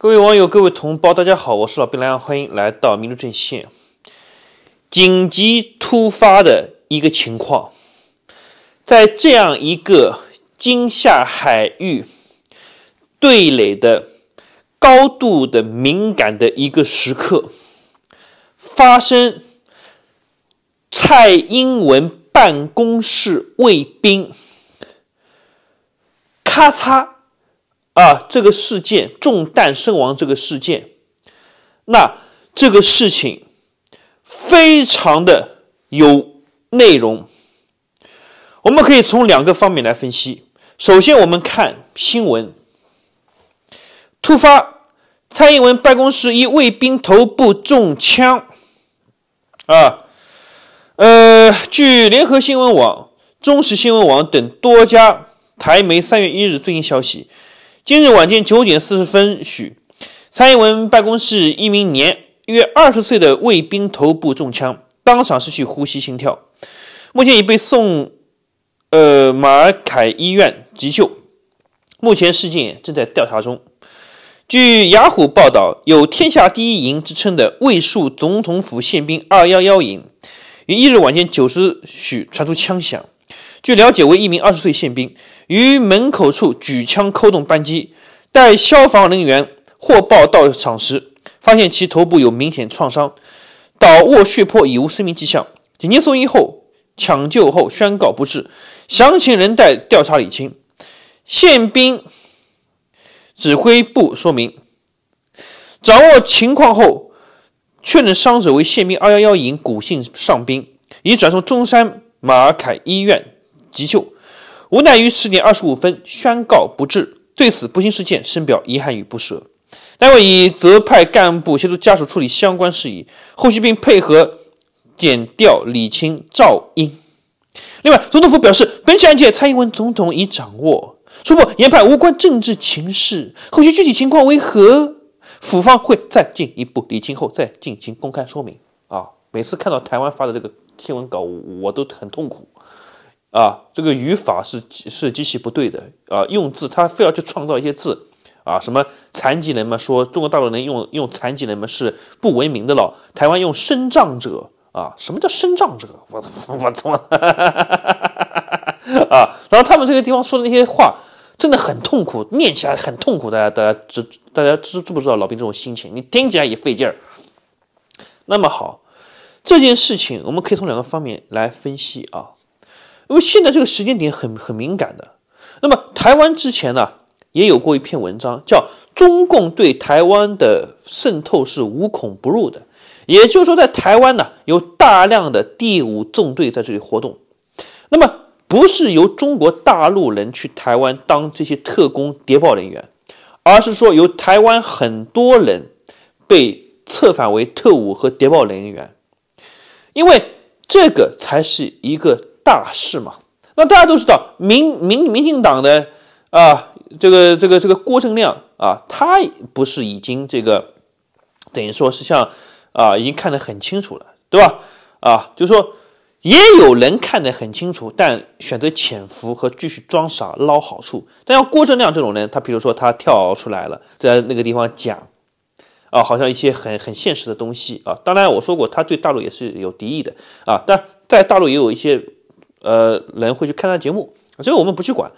各位网友，各位同胞，大家好，我是老兵蓝洋，欢迎来到民族阵线。紧急突发的一个情况，在这样一个惊吓海域对垒的高度的敏感的一个时刻，发生蔡英文办公室卫兵咔嚓。啊，这个事件中弹身亡。这个事件，那这个事情非常的有内容。我们可以从两个方面来分析。首先，我们看新闻：突发，蔡英文办公室一卫兵头部中枪。啊，呃，据联合新闻网、中时新闻网等多家台媒三月一日最新消息。今日晚间九点四十分许，蔡英文办公室一名年约二十岁的卫兵头部中枪，当场失去呼吸心跳，目前已被送呃马凯医院急救。目前事件正在调查中。据雅虎报道，有“天下第一营”之称的卫戍总统府宪兵二幺幺营，于一日晚间九时许传出枪响。据了解，为一名20岁宪兵，于门口处举枪扣动扳机。待消防人员获报到场时，发现其头部有明显创伤，倒卧血泊，已无生命迹象。紧急送医后，抢救后宣告不治。详情仍待调查理清。宪兵指挥部说明，掌握情况后确认伤者为宪兵二幺幺营古姓上兵，已转送中山马凯医院。急救，无奈于十点二十五分宣告不治。对此不幸事件，深表遗憾与不舍。单位已责派干部协助家属处理相关事宜，后续并配合点调理清噪音。另外，总统府表示，本起案件蔡英文总统已掌握初步研判无关政治情势，后续具体情况为何，府方会再进一步理清后再进行公开说明。啊，每次看到台湾发的这个新闻稿，我都很痛苦。啊，这个语法是是极其不对的啊！用字他非要去创造一些字啊，什么残疾人嘛，说中国大陆人用用残疾人嘛是不文明的了。台湾用身障者啊，什么叫身障者？我我我 啊！然后他们这个地方说的那些话，真的很痛苦，念起来很痛苦。大家大家知大家知知不知道老兵这种心情？你听起来也费劲儿。那么好，这件事情我们可以从两个方面来分析啊。因为现在这个时间点很很敏感的，那么台湾之前呢也有过一篇文章，叫“中共对台湾的渗透是无孔不入的”，也就是说，在台湾呢有大量的第五纵队在这里活动，那么不是由中国大陆人去台湾当这些特工、谍报人员，而是说由台湾很多人被策反为特务和谍报人员，因为这个才是一个。大事嘛，那大家都知道，民民民进党的啊，这个这个这个郭正亮啊，他不是已经这个等于说是像啊，已经看得很清楚了，对吧？啊，就是说也有人看得很清楚，但选择潜伏和继续装傻捞好处。但像郭正亮这种人，他比如说他跳出来了，在那个地方讲啊，好像一些很很现实的东西啊。当然我说过，他对大陆也是有敌意的啊，但在大陆也有一些。呃，人会去看他节目，这个我们不去管。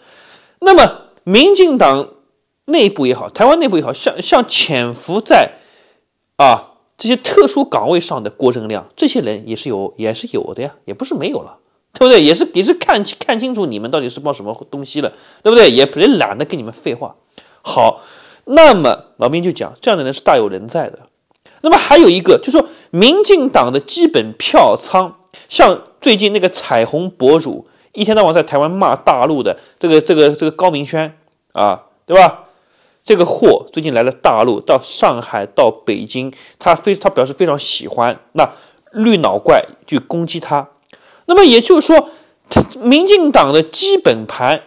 那么，民进党内部也好，台湾内部也好，像像潜伏在啊这些特殊岗位上的郭正亮这些人也是有也是有的呀，也不是没有了，对不对？也是也是看清看清楚你们到底是帮什么东西了，对不对？也也懒得跟你们废话。好，那么老兵就讲，这样的人是大有人在的。那么还有一个，就说民进党的基本票仓，像。最近那个彩虹博主一天到晚在台湾骂大陆的这个这个这个高明轩啊，对吧？这个货最近来了大陆，到上海到北京，他非他表示非常喜欢那绿脑怪去攻击他。那么也就是说，民进党的基本盘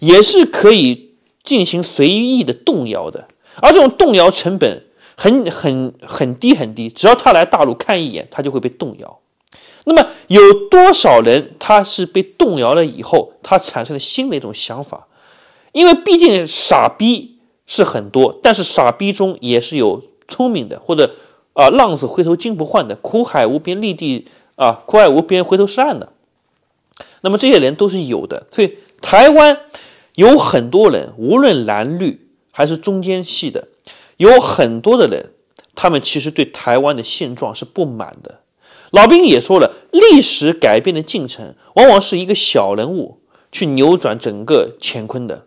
也是可以进行随意的动摇的，而这种动摇成本很很很低很低，只要他来大陆看一眼，他就会被动摇。那么有多少人他是被动摇了以后，他产生了新的一种想法？因为毕竟傻逼是很多，但是傻逼中也是有聪明的，或者啊浪子回头金不换的，苦海无边立地啊苦海无边回头是岸的。那么这些人都是有的，所以台湾有很多人，无论蓝绿还是中间系的，有很多的人，他们其实对台湾的现状是不满的。老兵也说了，历史改变的进程，往往是一个小人物去扭转整个乾坤的，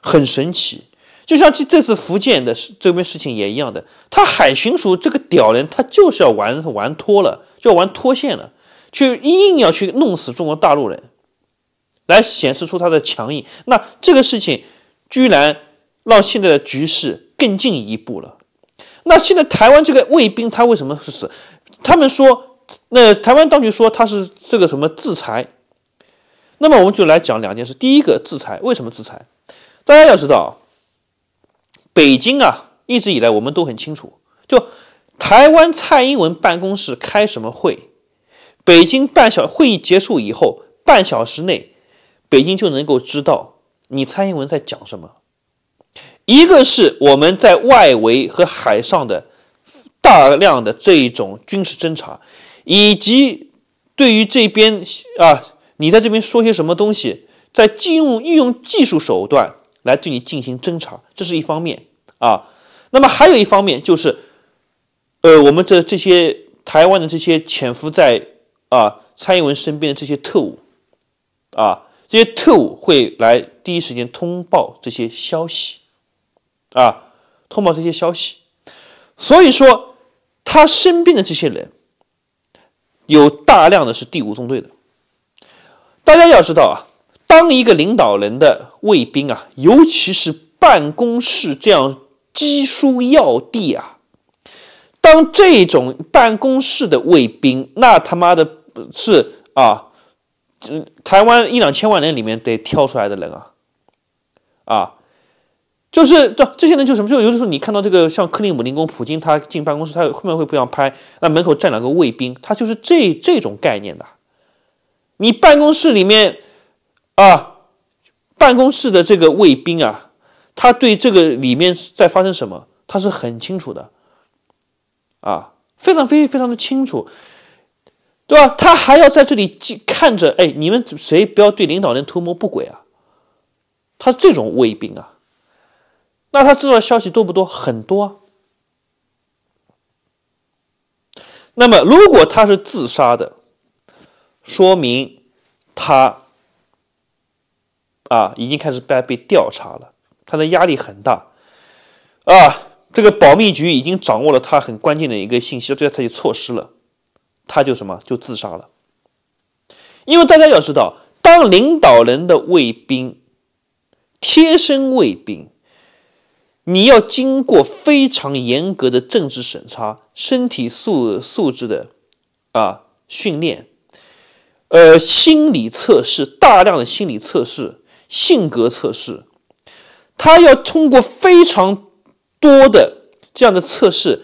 很神奇。就像这这次福建的事，这边事情也一样的。他海巡署这个屌人，他就是要玩玩脱了，就要玩脱线了，就硬要去弄死中国大陆人，来显示出他的强硬。那这个事情居然让现在的局势更进一步了。那现在台湾这个卫兵，他为什么是死？他们说。那台湾当局说他是这个什么制裁，那么我们就来讲两件事。第一个，制裁为什么制裁？大家要知道，北京啊，一直以来我们都很清楚，就台湾蔡英文办公室开什么会，北京半小会议结束以后半小时内，北京就能够知道你蔡英文在讲什么。一个是我们在外围和海上的大量的这一种军事侦察。以及对于这边啊，你在这边说些什么东西，在禁用运用技术手段来对你进行侦查，这是一方面啊。那么还有一方面就是，呃，我们的这些台湾的这些潜伏在啊蔡英文身边的这些特务，啊，这些特务会来第一时间通报这些消息，啊，通报这些消息。所以说，他身边的这些人。有大量的是第五纵队的，大家要知道啊，当一个领导人的卫兵啊，尤其是办公室这样机书要地啊，当这种办公室的卫兵，那他妈的是啊，台湾一两千万人里面得挑出来的人啊，啊。就是对这些人就什么，就有的时候你看到这个像克里姆林宫，普京他进办公室，他后面会不想拍，那门口站两个卫兵，他就是这这种概念的。你办公室里面啊，办公室的这个卫兵啊，他对这个里面在发生什么，他是很清楚的，啊，非常非非常的清楚，对吧？他还要在这里看着，哎，你们谁不要对领导人图谋不轨啊？他这种卫兵啊。那他知道的消息多不多？很多。那么，如果他是自杀的，说明他啊已经开始被被调查了，他的压力很大，啊，这个保密局已经掌握了他很关键的一个信息，对他采取措施了，他就什么就自杀了。因为大家要知道，当领导人的卫兵，贴身卫兵。你要经过非常严格的政治审查、身体素素质的啊训练，呃，心理测试，大量的心理测试、性格测试，他要通过非常多的这样的测试，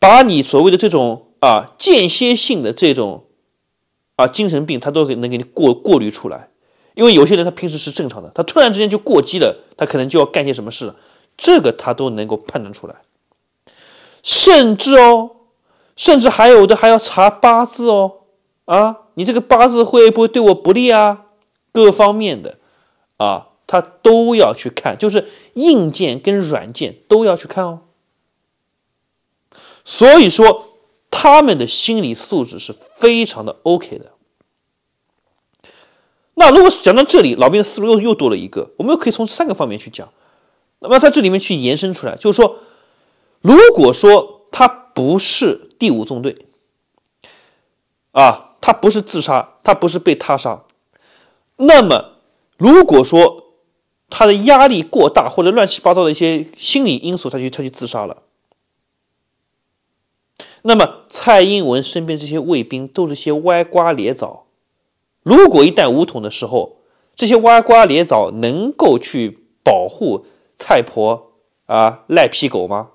把你所谓的这种啊间歇性的这种啊精神病，他都给能给你过过滤出来，因为有些人他平时是正常的，他突然之间就过激了，他可能就要干些什么事了。这个他都能够判断出来，甚至哦，甚至还有的还要查八字哦，啊，你这个八字会不会对我不利啊？各方面的啊，他都要去看，就是硬件跟软件都要去看哦。所以说，他们的心理素质是非常的 OK 的。那如果讲到这里，老兵的思路又又多了一个，我们又可以从三个方面去讲。那么在这里面去延伸出来，就是说，如果说他不是第五纵队，啊，他不是自杀，他不是被他杀，那么如果说他的压力过大或者乱七八糟的一些心理因素，他就他就自杀了。那么蔡英文身边这些卫兵都是些歪瓜裂枣，如果一旦武统的时候，这些歪瓜裂枣能够去保护。菜婆啊，赖皮狗吗？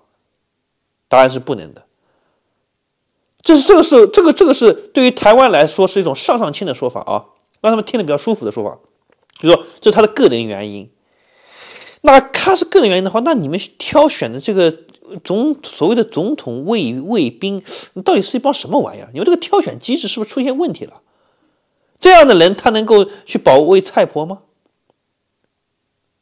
答案是不能的。这是这个是这个这个是对于台湾来说是一种上上签的说法啊，让他们听得比较舒服的说法。比如说这是他的个人原因。那他是个人原因的话，那你们挑选的这个总所谓的总统卫卫兵，你到底是一帮什么玩意儿？你们这个挑选机制是不是出现问题了？这样的人他能够去保卫蔡婆吗？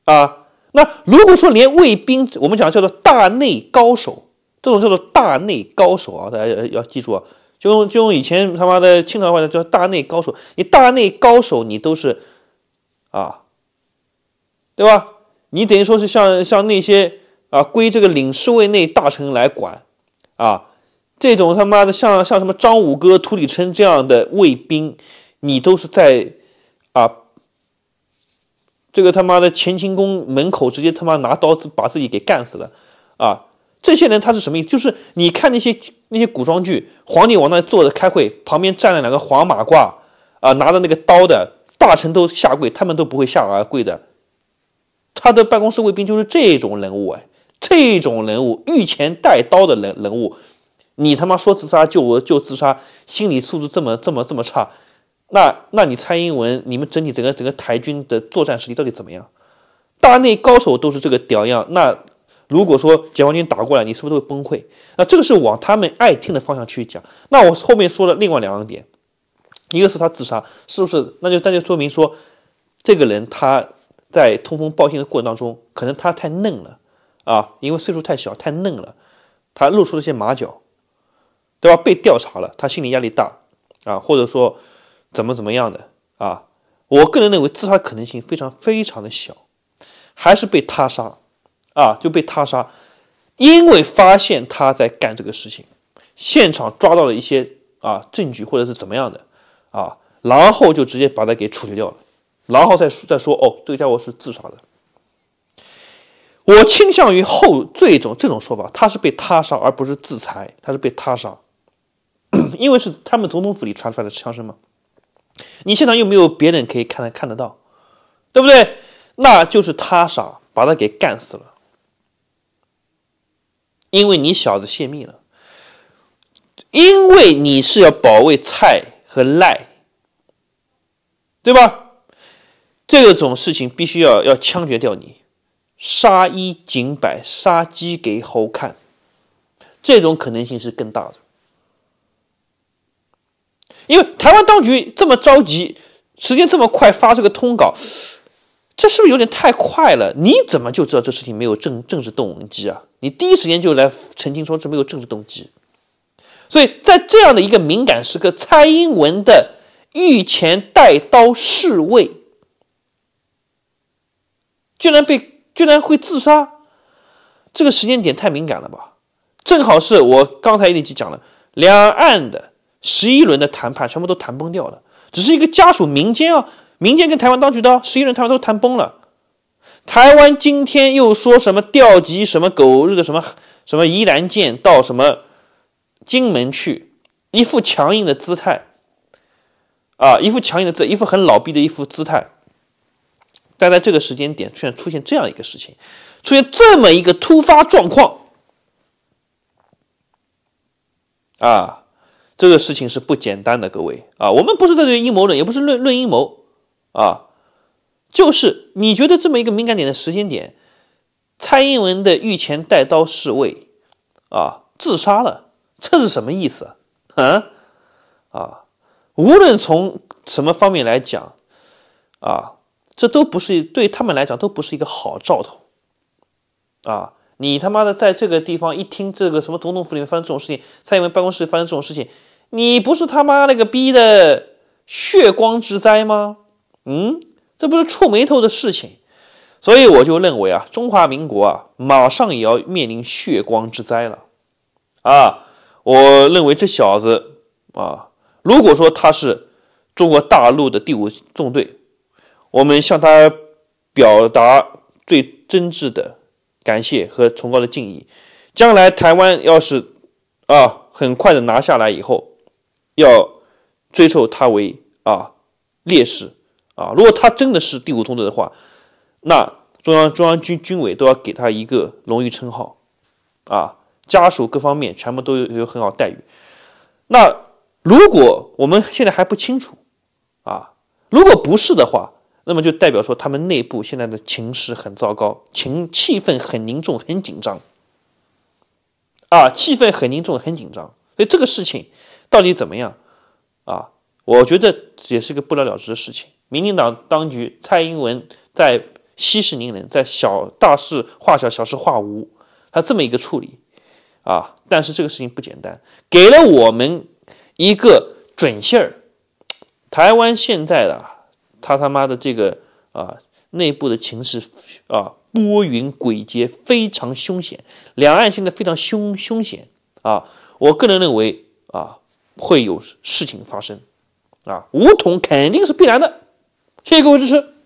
啊？那如果说连卫兵，我们讲叫做大内高手，这种叫做大内高手啊，大家要记住啊，就用就用以前他妈的清朝话叫大内高手。你大内高手，你都是啊，对吧？你等于说是像像那些啊，归这个领侍卫内大臣来管啊，这种他妈的像像什么张五哥、涂里琛这样的卫兵，你都是在啊。这个他妈的乾清宫门口直接他妈拿刀子把自己给干死了，啊！这些人他是什么意思？就是你看那些那些古装剧，皇帝往那坐着开会，旁边站了两个黄马褂，啊，拿着那个刀的大臣都下跪，他们都不会下而跪的。他的办公室卫兵就是这种人物哎，这种人物御前带刀的人人物，你他妈说自杀就就自杀，心理素质这么这么这么差。那，那你蔡英文，你们整体整个整个台军的作战实力到底怎么样？大内高手都是这个屌样。那如果说解放军打过来，你是不是都会崩溃？那这个是往他们爱听的方向去讲。那我后面说的另外两个点，一个是他自杀，是不是？那就那就说明说，这个人他在通风报信的过程当中，可能他太嫩了啊，因为岁数太小，太嫩了，他露出了些马脚，对吧？被调查了，他心理压力大啊，或者说。怎么怎么样的啊？我个人认为自杀可能性非常非常的小，还是被他杀啊，就被他杀，因为发现他在干这个事情，现场抓到了一些啊证据或者是怎么样的啊，然后就直接把他给处决掉了，然后再再说哦，这个家伙是自杀的。我倾向于后最种这种说法，他是被他杀而不是自裁，他是被他杀，因为是他们总统府里传出来的枪声嘛。你现场又没有别人可以看看得到，对不对？那就是他傻，把他给干死了。因为你小子泄密了，因为你是要保卫蔡和赖，对吧？这种事情必须要要枪决掉你，杀一儆百，杀鸡给猴看，这种可能性是更大的。因为台湾当局这么着急，时间这么快发这个通稿，这是不是有点太快了？你怎么就知道这事情没有政政治动机啊？你第一时间就来澄清说是没有政治动机，所以在这样的一个敏感时刻，蔡英文的御前带刀侍卫居然被居然会自杀，这个时间点太敏感了吧？正好是我刚才那集讲了两岸的。十一轮的谈判全部都谈崩掉了，只是一个家属民间啊，民间跟台湾当局的十一轮谈判都谈崩了。台湾今天又说什么调集什么狗日的什么什么宜兰舰到什么金门去，一副强硬的姿态，啊，一副强硬的姿，一副很老逼的一副姿态。但在这个时间点，居然出现这样一个事情，出现这么一个突发状况，啊。这个事情是不简单的，各位啊，我们不是在这阴谋论，也不是论论阴谋啊，就是你觉得这么一个敏感点的时间点，蔡英文的御前带刀侍卫啊自杀了，这是什么意思啊？啊，无论从什么方面来讲啊，这都不是对他们来讲都不是一个好兆头啊！你他妈的在这个地方一听这个什么总统府里面发生这种事情，蔡英文办公室发生这种事情。你不是他妈那个逼的血光之灾吗？嗯，这不是触眉头的事情，所以我就认为啊，中华民国啊，马上也要面临血光之灾了。啊，我认为这小子啊，如果说他是中国大陆的第五纵队，我们向他表达最真挚的感谢和崇高的敬意。将来台湾要是啊，很快的拿下来以后。要追授他为啊烈士啊！如果他真的是第五中队的话，那中央中央军军委都要给他一个荣誉称号啊，家属各方面全部都有有很好待遇。那如果我们现在还不清楚啊，如果不是的话，那么就代表说他们内部现在的情势很糟糕，情气氛很凝重，很紧张啊，气氛很凝重，很紧张。所以这个事情。到底怎么样啊？我觉得也是个不了了之的事情。民进党当局蔡英文在息事宁人，在小大事化小，小事化无，他这么一个处理啊。但是这个事情不简单，给了我们一个准信儿。台湾现在的他他妈的这个啊，内部的情势啊，波云诡谲，非常凶险。两岸现在非常凶凶险啊。我个人认为啊。会有事情发生，啊，无桐肯定是必然的。谢谢各位支持。